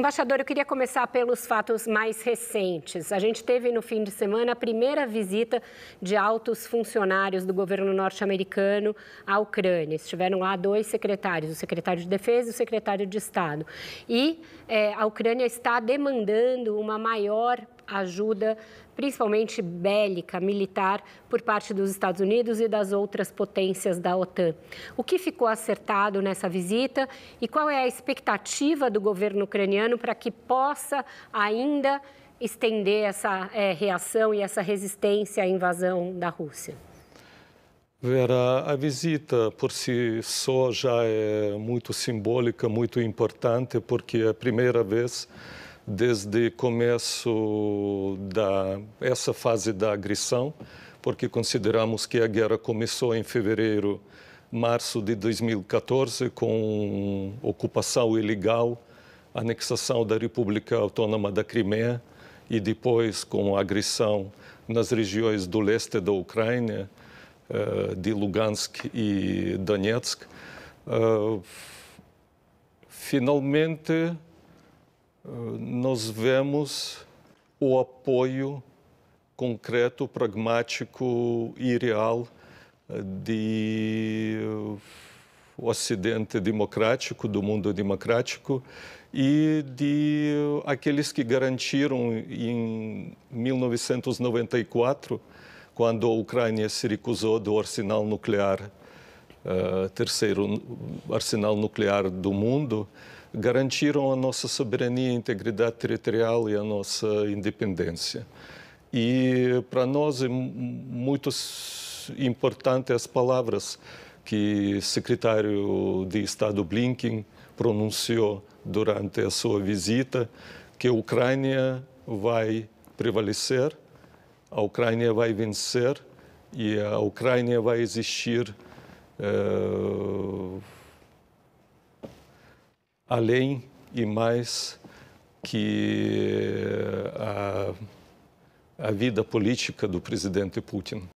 Embaixador, eu queria começar pelos fatos mais recentes. A gente teve no fim de semana a primeira visita de altos funcionários do governo norte-americano à Ucrânia. Estiveram lá dois secretários, o secretário de Defesa e o secretário de Estado. E é, a Ucrânia está demandando uma maior ajuda, principalmente bélica, militar, por parte dos Estados Unidos e das outras potências da OTAN. O que ficou acertado nessa visita e qual é a expectativa do governo ucraniano para que possa ainda estender essa é, reação e essa resistência à invasão da Rússia? Vera, a visita por si só já é muito simbólica, muito importante, porque é a primeira vez desde começo da essa fase da agressão, porque consideramos que a guerra começou em fevereiro, março de 2014 com ocupação ilegal, anexação da República Autônoma da Crimeia e depois com a agressão nas regiões do leste da Ucrânia, eh, de Lugansk e Donetsk. Eh, finalmente, nós vemos o apoio concreto, pragmático e real eh, de eh, o Ocidente democrático, do mundo democrático e de eh, aqueles que garantiram em 1994, quando a Ucrânia se recusou do arsenal nuclear, uh, terceiro arsenal nuclear do mundo, garantiram a nossa soberania, integridade territorial e a nossa independência. E para nós é muito importante as palavras que o secretário de Estado Blinken pronunciou durante a sua visita, que a Ucrânia vai prevalecer, a Ucrânia vai vencer e a Ucrânia vai existir. Uh, além e mais que eh, a, a vida política do presidente Putin.